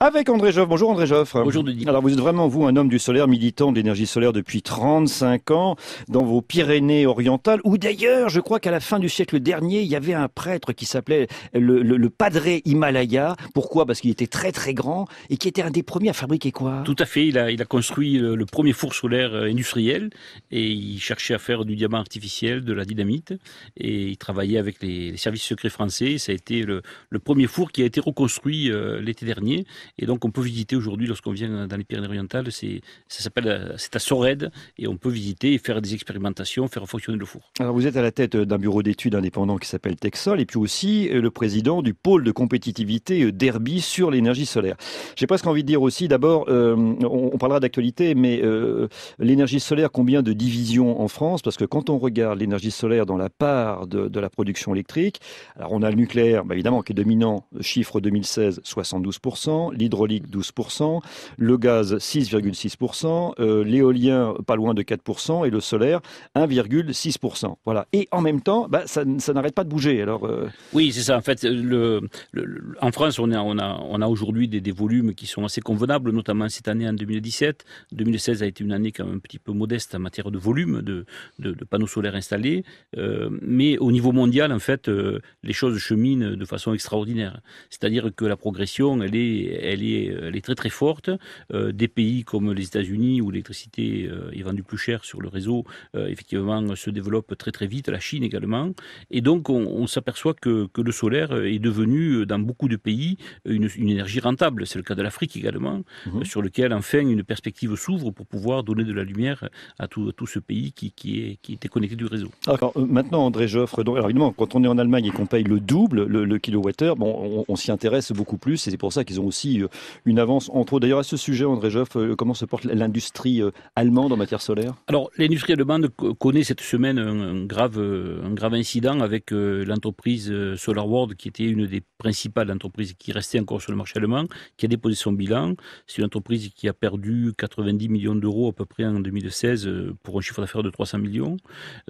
avec André Joffre. Bonjour André Joffre. Bonjour Denis. Alors vous êtes vraiment, vous, un homme du solaire, militant de l'énergie solaire depuis 35 ans, dans vos Pyrénées-Orientales, où d'ailleurs, je crois qu'à la fin du siècle dernier, il y avait un prêtre qui s'appelait le, le, Padre Himalaya. Pourquoi Parce qu'il était très très grand et qui était un des premiers à fabriquer quoi Tout à fait, il a, construit le, premier four solaire euh, industriel et il cherchait à faire du diamant artificiel, de la dynamite et il travaillait avec les, services secrets français. Ça a été le, premier four qui a été reconstruit euh, l'été dernier et donc, on peut visiter aujourd'hui, lorsqu'on vient dans les Pyrénées-Orientales, c'est, ça s'appelle, c'est à Sorède, et on peut visiter et faire des expérimentations, faire fonctionner le four. Alors, vous êtes à la tête d'un bureau d'études indépendant qui s'appelle Texol, et puis aussi euh, le président du pôle de compétitivité euh, Derby sur l'énergie solaire. J'ai presque envie de dire aussi, d'abord, euh, on, parlera d'actualité, mais l'énergie solaire, combien de divisions en France Parce que quand on regarde l'énergie solaire dans la part de, la production électrique, alors on a le nucléaire, bah, évidemment, qui est dominant, chiffre 2016, 72%, l'hydraulique 12%, le gaz 6,6%, euh, l'éolien pas loin de 4% et le solaire 1,6%. Voilà. Et en même temps, bah, ça, n'arrête pas de bouger. Alors, euh, Oui, c'est ça. En fait, le, en France, on a, on a, on a aujourd'hui des, volumes qui sont assez convenables, notamment cette année en 2017. 2016 a été une année quand même un petit peu modeste en matière de volume de, panneaux solaires installés. Euh, mais au niveau mondial, en fait, les choses cheminent de façon extraordinaire. C'est-à-dire que la progression, elle est elle est, euh, est très très forte. Euh, des pays comme les États-Unis où l'électricité euh, est vendue plus cher sur le réseau, effectivement, se développe très très vite. La Chine également. Et donc, on, s'aperçoit que, le solaire est devenu dans beaucoup de pays une, énergie rentable. C'est le cas de l'Afrique également, mhm. sur lequel enfin une perspective s'ouvre pour pouvoir donner de la lumière à tout, ce pays qui, est, qui était connecté du réseau. Alors maintenant, André Joffre, donc, alors évidemment, quand on est en Allemagne et qu'on paye le double le, kilowattheure, bon, on, s'y intéresse beaucoup plus. Et c'est pour ça qu'ils ont aussi euh, une avance, entre D'ailleurs, à ce sujet, André Joff, euh, comment se porte l'industrie euh, allemande en matière solaire Alors, l'industrie allemande connaît cette semaine un grave, un grave incident avec l'entreprise SolarWorld, qui était une des principales entreprises qui restait encore sur le marché allemand, qui a déposé son bilan. C'est une entreprise qui a perdu 90 millions d'euros à peu près en 2016 pour un chiffre d'affaires de 300 millions.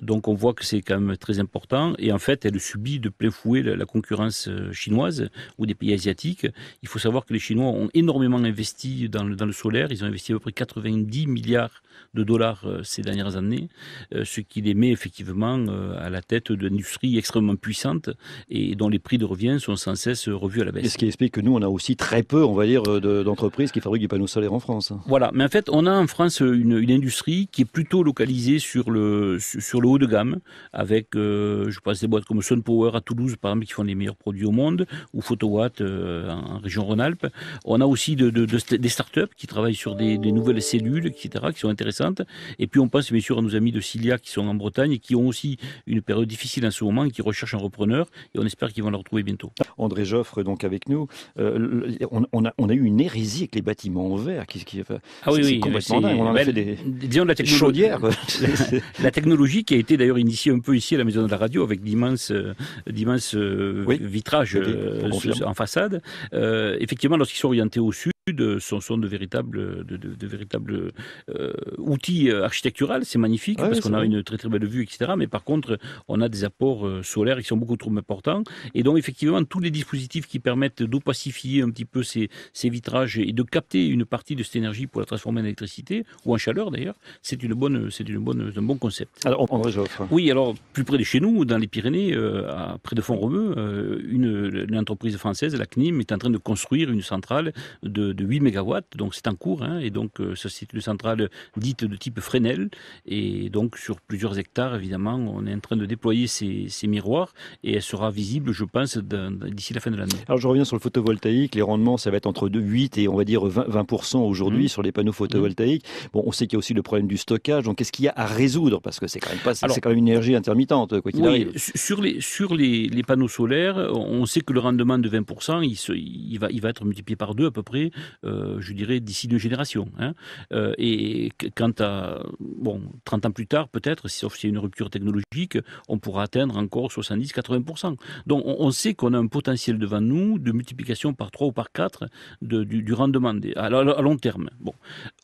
Donc, on voit que c'est quand même très important. Et en fait, elle subit de plein fouet la concurrence chinoise ou des pays asiatiques. Il faut savoir que les Chinois ont énormément investi dans le, dans le solaire. Ils ont investi à peu près 90 milliards de dollars euh, ces dernières années, euh, ce qui les met effectivement euh, à la tête d'industries extrêmement puissantes et dont les prix de revient sont sans cesse revus à la baisse. Et ce qui explique que nous, on a aussi très peu, on va dire, d'entreprises qui fabriquent des panneaux solaires en France. Hein. Voilà, mais en fait, on a en France une, industrie qui est plutôt localisée sur le, sur le haut de gamme, avec, je pense, des boîtes comme SunPower à Toulouse, par exemple, qui font les meilleurs produits au monde, ou Photowatt en région Rhône-Alpes on a aussi de, de, de, des startups qui travaillent sur des, nouvelles cellules, etc., qui sont intéressantes. Et puis on pense bien sûr à nos amis de Cilia qui sont en Bretagne et qui ont aussi une période difficile en ce moment et qui recherchent un repreneur. Et on espère qu'ils vont la retrouver bientôt. André Joffre, donc avec nous, euh, on, on, a, on, a, eu une hérésie avec les bâtiments en verre. Qui, qui, ah oui, complètement dingue. On a ben, fait des, disons, la des la technologie qui a été d'ailleurs initiée un peu ici à la Maison de la Radio avec d'immenses euh, euh, vitrages en façade. Euh, effectivement, qui sont orientés au sud, sont, sont de véritables, de, véritables euh, outils euh, architecturaux. C'est magnifique parce qu'on a une très très belle vue, etc. Mais par contre, on a des apports euh, solaires qui sont beaucoup trop importants. Et donc, effectivement, tous les dispositifs qui permettent d'opacifier un petit peu ces, ces, vitrages et de capter une partie de cette énergie pour la transformer en électricité ou en chaleur d'ailleurs, c'est une bonne, c'est une bonne, un bon concept. Alors, Oui, alors plus près de chez nous, dans les Pyrénées, près de Font-Romeu, une, une entreprise française, la CNIM, est en train de construire une centrale de de, 8 MW, donc c'est en cours, hein, et donc euh, ça c'est une centrale dite de type Fresnel, et donc sur plusieurs hectares évidemment, on est en train de déployer ces, ces miroirs, et elle sera visible, je pense, d'ici la fin de l'année. Alors je reviens sur le photovoltaïque, les rendements ça va être entre 8 et on va dire 20%, aujourd'hui mmh. sur les panneaux mmh. photovoltaïques. Bon, on sait qu'il y a aussi le problème du stockage, donc qu'est-ce qu'il y a à résoudre Parce que c'est quand même pas, c'est quand même une énergie intermittente, quoi qu'il arrive. Sur les, sur les, les panneaux solaires, on sait que le rendement de 20%, il, se, il, va, il va être multiplié par deux à peu près euh, je dirais, d'ici deux générations. Hein. Euh, et quant à, bon, 30 ans plus tard, peut-être, sauf s'il y a une rupture technologique, on pourra atteindre encore 70-80%. Donc on, sait qu'on a un potentiel devant nous de multiplication par 3 ou par 4 du, rendement à, long terme. Bon.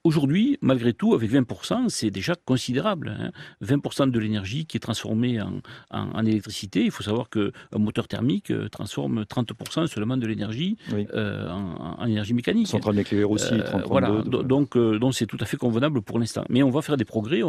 Aujourd'hui, malgré tout, avec 20%, c'est déjà considérable. 20% hein. de l'énergie qui est transformée en, électricité. Il faut savoir qu'un moteur thermique euh, transforme 30% seulement de l'énergie en énergie mécanique. Centrale euh, aussi, euh, donc c'est tout à fait convenable pour l'instant. Mais on va faire des progrès,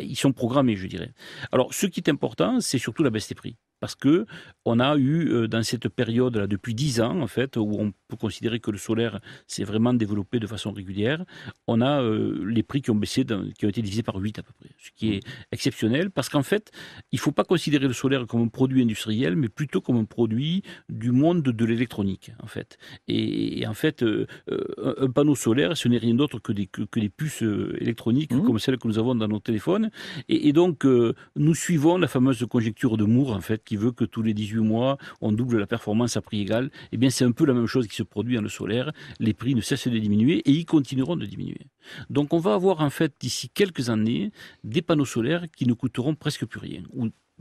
ils sont programmés, je dirais. Alors, ce qui est important, c'est surtout la baisse des prix parce que on a eu euh, dans cette période là depuis dix ans en fait où on peut considérer que le solaire s'est vraiment développé de façon régulière, on a euh, les prix qui ont baissé, qui ont été divisés par 8 à peu près, ce qui est mmh. exceptionnel parce qu'en fait il faut pas considérer le solaire comme un produit industriel, mais plutôt comme un produit du monde de l'électronique en fait. Et, en fait euh, un panneau solaire ce n'est rien d'autre que des que, puces électroniques mmh. comme celles que nous avons dans nos téléphones et, donc nous suivons la fameuse conjecture de Moore en fait qui veut que tous les 18 mois, on double la performance à prix égal, eh bien c'est un peu la même chose qui se produit dans le solaire. Les prix ne cessent de diminuer et ils continueront de diminuer. Donc on va avoir en fait d'ici quelques années des panneaux solaires qui ne coûteront presque plus rien,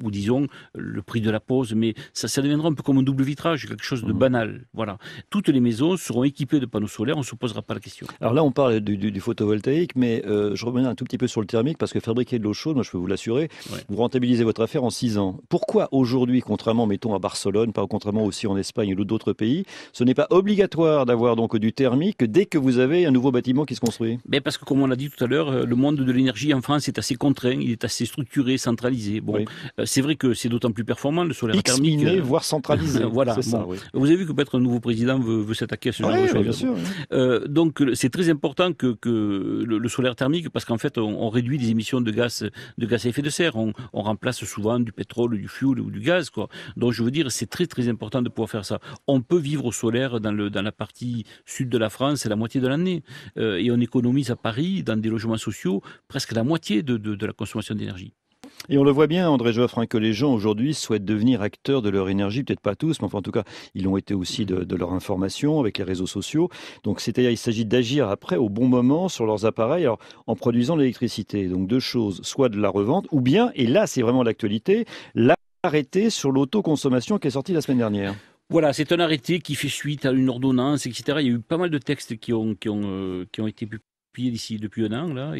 ou disons le prix de la pose, mais ça, deviendra un peu comme un double vitrage, quelque chose de mmh. banal. Voilà. Toutes les maisons seront équipées de panneaux solaires, on ne se posera pas la question. Alors là, on parle du, photovoltaïque, mais euh, je reviens un tout petit peu sur le thermique, parce que fabriquer de l'eau chaude, moi je peux vous l'assurer, vous rentabilisez votre affaire en 6 ans. Pourquoi aujourd'hui, contrairement, mettons, à Barcelone, pas contrairement aussi en Espagne ou d'autres pays, ce n'est pas obligatoire d'avoir donc du thermique dès que vous avez un nouveau bâtiment qui se construit mais ben, Parce que, comme on l'a dit tout à l'heure, euh, le monde de l'énergie en France est assez contraint, il est assez structuré, centralisé. Bon, euh, c'est vrai que c'est d'autant plus performant le solaire thermique. Euh, voire centralisé. voilà. Vous avez vu que peut-être un nouveau président veut, s'attaquer à ce genre euh, donc c'est très important que, le, solaire thermique, parce qu'en fait on, réduit les émissions de gaz, de gaz à effet de serre. On, remplace souvent du pétrole, du fioul ou du gaz. Quoi. Donc je veux dire, c'est très très important de pouvoir faire ça. On peut vivre au solaire dans, la partie sud de la France, la moitié de l'année. Euh, et on économise à Paris, dans des logements sociaux, presque la moitié de la consommation d'énergie. Et on le voit bien, André Joffre, hein, que les gens aujourd'hui souhaitent devenir acteurs de leur énergie, peut-être pas tous, mais en tout cas, ils l'ont été aussi de, leur information avec les réseaux sociaux. Donc, c'est-à-dire, il s'agit d'agir après, au bon moment, sur leurs appareils, en produisant de l'électricité. Donc, deux choses, soit de la revente, ou bien, et là, c'est vraiment l'actualité, l'arrêté sur l'autoconsommation qui est sorti la semaine dernière. Voilà, c'est un arrêté qui fait suite à une ordonnance, etc. Il y a eu pas mal de textes qui ont, euh, été publiés puis d'ici depuis un an, là,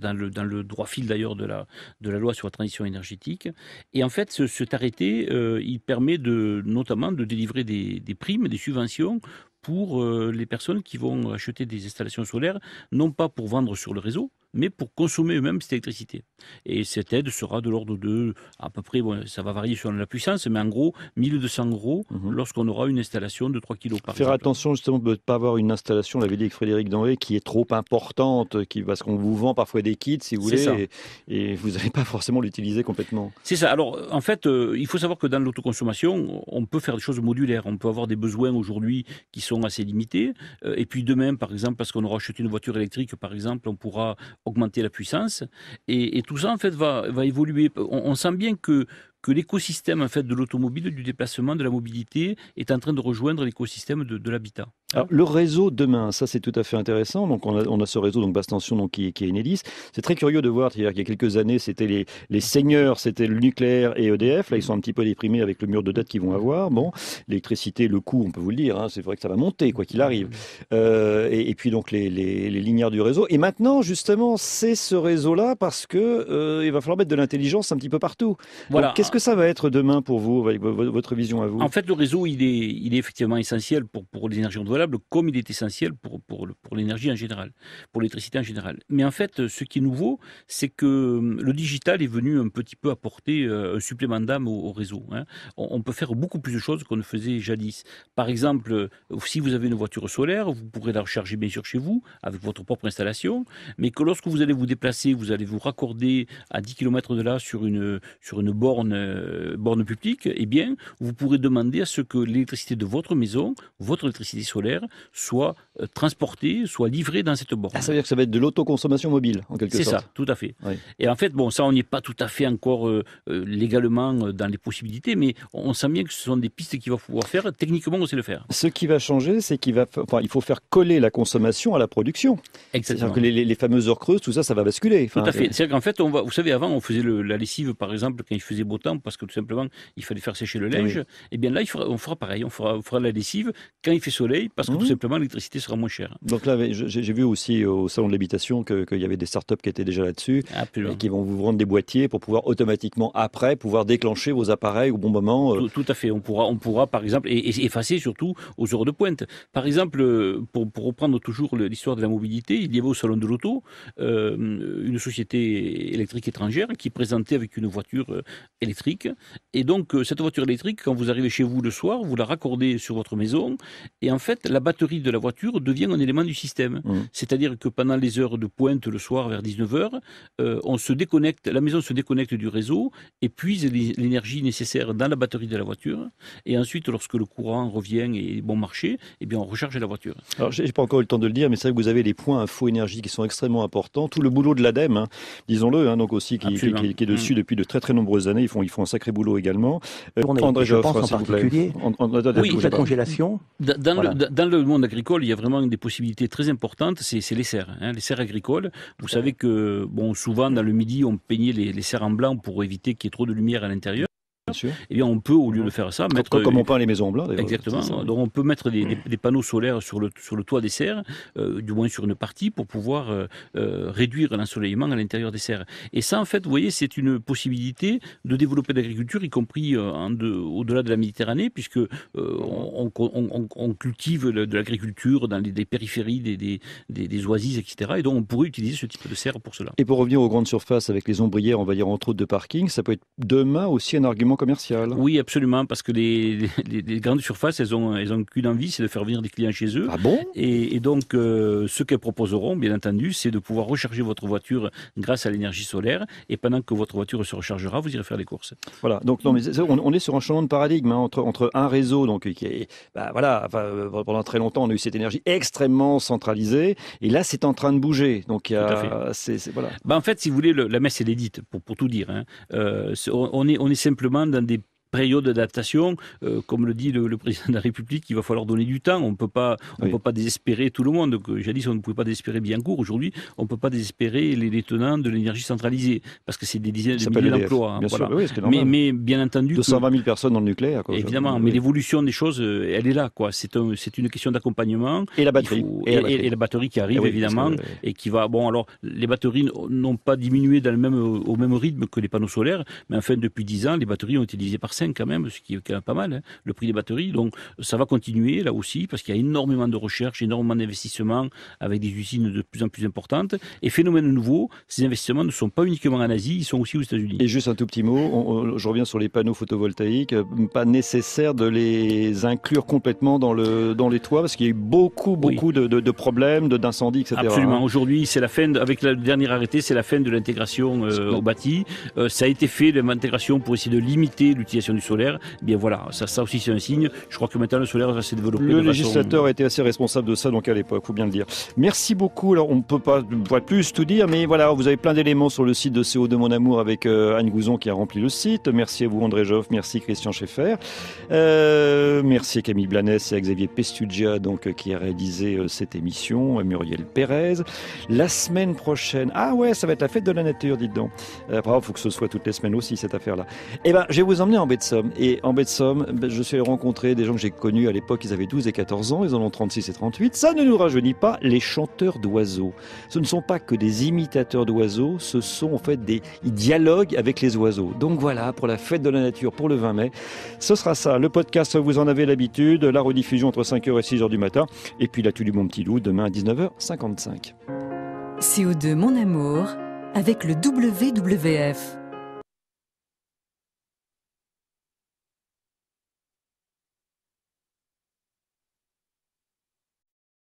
dans, le, dans le droit fil d'ailleurs de la, de la loi sur la transition énergétique. Et en fait, cet arrêté, euh, il permet de, notamment de délivrer des, des primes, des subventions pour euh, les personnes qui vont acheter des installations solaires, non pas pour vendre sur le réseau, mais pour consommer eux-mêmes cette électricité. Et cette aide sera de l'ordre de, à peu près, bon, ça va varier selon la puissance, mais en gros, 1200 euros mhm. lorsqu'on aura une installation de 3 kg par Faire attention justement de ne pas avoir une installation, l'avait dit Frédéric Danvé, qui est trop importante, qui, parce qu'on vous vend parfois des kits, si vous voulez, et, vous n'allez pas forcément l'utiliser complètement. C'est ça. Alors, en fait, euh, il faut savoir que dans l'autoconsommation, on peut faire des choses modulaires. On peut avoir des besoins aujourd'hui qui sont assez limités, euh, et puis demain, par exemple, parce qu'on aura acheté une voiture électrique, par exemple, on pourra augmenter la puissance. Et, tout ça, en fait, va, va évoluer. on sent bien que, que l'écosystème en fait de l'automobile, du déplacement, de la mobilité est en train de rejoindre l'écosystème de, l'habitat. Alors, le réseau demain, ça c'est tout à fait intéressant. Donc on a, ce réseau donc basse tension donc qui, qui est inédit. C'est très curieux de voir. qu'il y a quelques années, c'était les, seigneurs, c'était le nucléaire et EDF. Là, ils sont un petit peu déprimés avec le mur de dette qu'ils vont avoir. Bon, l'électricité, le coût, on peut vous le dire. Hein, c'est vrai que ça va monter quoi qu'il arrive. Euh, et, puis donc les, les, du réseau. Et maintenant, justement, c'est ce réseau-là parce que euh, il va falloir mettre de l'intelligence un petit peu partout. Voilà. Qu'est-ce ça va être demain pour vous, votre vision à vous En fait, le réseau, il est, il est effectivement essentiel pour, pour les énergies renouvelables, comme il est essentiel pour, pour, pour l'énergie en général, pour l'électricité en général. Mais en fait, ce qui est nouveau, c'est que hum, le digital est venu un petit peu apporter euh, un supplément d'âme au, réseau. Hein. On, peut faire beaucoup plus de choses qu'on ne faisait jadis. Par exemple, euh, si vous avez une voiture solaire, vous pourrez la recharger bien sûr chez vous, avec votre propre installation, mais que lorsque vous allez vous déplacer, vous allez vous raccorder à 10 km de là sur une, sur une borne euh, borne publique, eh bien, vous pourrez demander à ce que l'électricité de votre maison, votre électricité solaire, soit euh, transportée, soit livrée dans cette borne. Ah, ça veut dire que ça va être de l'autoconsommation mobile, en quelque sorte. C'est ça, tout à fait. Et en fait, bon, ça, on n'y est pas tout à fait encore euh, légalement dans les possibilités, mais on sent bien que ce sont des pistes qu'il va pouvoir faire. Techniquement, on sait le faire. Ce qui va changer, c'est qu'il va, enfin, il faut faire coller la consommation à la production. Exactement. Que les, fameuses heures creuses, tout ça, ça va basculer. tout à fait. C'est-à-dire qu'en fait, on va, vous savez, avant, on faisait la lessive, par exemple, quand il faisait beau parce que tout simplement il fallait faire sécher le eh linge, et eh bien là il on fera pareil, on fera, on fera, la lessive quand il fait soleil parce que tout mhm. simplement l'électricité sera moins chère. Donc là j'ai vu aussi au salon de l'habitation qu'il y avait des startups qui étaient déjà là-dessus et qui vont vous vendre des boîtiers pour pouvoir automatiquement après pouvoir déclencher vos appareils au bon moment. Euh. Tout, à fait, on pourra, on pourra par exemple et, effacer surtout aux heures de pointe. Par exemple, euh, pour, reprendre toujours l'histoire de la mobilité, il y avait au salon de l'auto euh, une société électrique étrangère qui présentait avec une voiture électrique et donc, euh, cette voiture électrique, quand vous arrivez chez vous le soir, vous la raccordez sur votre maison. Et en fait, la batterie de la voiture devient un élément du système. Mmh. C'est-à-dire que pendant les heures de pointe le soir, vers 19h, euh, on se déconnecte, la maison se déconnecte du réseau et puise l'énergie nécessaire dans la batterie de la voiture. Et ensuite, lorsque le courant revient et bon marché, eh bien, on recharge la voiture. Alors, j'ai pas encore eu le temps de le dire, mais c'est vrai que vous avez les points info énergie qui sont extrêmement importants. Tout le boulot de l'ADEME, hein, disons-le, hein, donc aussi qui, est dessus mmh. depuis de très très nombreuses années. Ils font ils font un sacré boulot également. Euh, je pense en particulier on, oui, la congélation. Dans, le, dans, le, monde agricole, il y a vraiment des possibilités très importantes, c'est les serres, hein, les serres agricoles. Vous savez que bon, souvent dans le midi, on peignait les, les serres en blanc pour éviter qu'il y ait trop de lumière à l'intérieur. Bien eh bien, on peut, au lieu de faire ça, mettre. Comme, on peint les maisons en d'ailleurs. Exactement. Donc, on peut mettre mm. des, panneaux solaires sur le, sur le toit des serres, euh, du moins sur une partie, pour pouvoir euh, euh, réduire l'ensoleillement à l'intérieur des serres. Et ça, en fait, vous voyez, c'est une possibilité de développer l'agriculture, y compris au-delà de la Méditerranée, puisque on, cultive de l'agriculture dans les, périphéries, des, des, oasis, etc. Et donc, on pourrait utiliser ce type de serre pour cela. Et pour revenir aux grandes surfaces avec les ombrières, on va dire entre autres de parking, ça peut être demain aussi un argument comme oui, absolument, parce que les, grandes surfaces, elles ont, elles ont qu'une envie, c'est de faire venir des clients chez eux. Ah bon et, donc, euh, ce qu'elles proposeront, bien entendu, c'est de pouvoir recharger votre voiture grâce à l'énergie solaire. Et pendant que votre voiture se rechargera, vous irez faire les courses. Voilà. Donc, non, mais on, est sur un changement de paradigme hein, entre, entre un réseau, donc qui est, bah, voilà, euh, pendant très longtemps, on a eu cette énergie extrêmement centralisée, et là, c'est en train de bouger. Donc, il voilà. Bah, en fait, si vous voulez, la messe est pour, tout dire. Hein. Euh, on, est, on est simplement dans des période d'adaptation. Euh, comme le dit le, président de la République, il va falloir donner du temps. On ne peut pas, on peut pas désespérer tout le monde. Jadis, on ne pouvait pas désespérer bien court. Aujourd'hui, on ne peut pas désespérer les détenants de l'énergie centralisée parce que c'est des dizaines de milliers d'emplois. Hein, mais, bien entendu, 220 000 personnes dans le nucléaire. évidemment, mais l'évolution des choses, euh, elle est là. C'est, une question d'accompagnement. Et la batterie. et, la batterie. qui arrive eh évidemment euh, et qui va. Bon, alors les batteries n'ont pas diminué dans le même, au même rythme que les panneaux solaires, mais enfin depuis 10 ans, les batteries ont été divisées par 5 quand même, ce qui est quand même pas mal, hein. le prix des batteries. Donc ça va continuer là aussi, parce qu'il y a énormément de recherches, énormément d'investissements avec des usines de plus en plus importantes. Et phénomène nouveau, ces investissements ne sont pas uniquement en Asie, ils sont aussi aux États-Unis. Et juste un tout petit mot, je reviens sur les panneaux photovoltaïques. Euh, pas nécessaire de les inclure complètement dans, le, dans les toits, parce qu'il y a eu beaucoup, beaucoup de, de, problèmes, d'incendies, etc. Absolument. Aujourd'hui, c'est la fin, avec la dernière arrêté, c'est la fin de l'intégration euh, au bâti. Euh, ça a été fait, l'intégration pour essayer de limiter l'utilisation du solaire, eh bien voilà, ça, aussi c'est un signe. Je crois que maintenant le solaire va se développer. Le législateur était a assez responsable de ça donc à l'époque, faut bien le dire. Merci beaucoup. Alors on ne peut pas plus tout dire, mais voilà, vous avez plein d'éléments sur le site de co de Mon Amour avec euh, Anne Gouzon qui a rempli le site. Merci à vous André Joff, merci Christian Schaeffer, euh, merci Camille Blanès et Xavier Pestugia donc euh, qui a réalisé cette émission, Muriel Pérez. La semaine prochaine, ah ouais, ça va être la fête de la nature, dites donc. il faut que ce soit toutes les semaines aussi cette affaire-là. Eh ben, je vais vous emmener en et en baie de Somme, ben, je suis allé rencontrer des gens que j'ai connus à l'époque, ils avaient 12 et 14 ans, ils en ont 36 et 38. Ça ne nous rajeunit pas, les chanteurs d'oiseaux. Ce ne sont pas que des imitateurs d'oiseaux, ce sont en fait des dialogues avec les oiseaux. Donc voilà, pour la fête de la nature, pour le 20 mai, ce sera ça. Le podcast, vous en avez l'habitude, la rediffusion entre 5h et 6h du matin, et puis la tue du bon petit loup demain à 19h55. CO2 Mon Amour avec le WWF.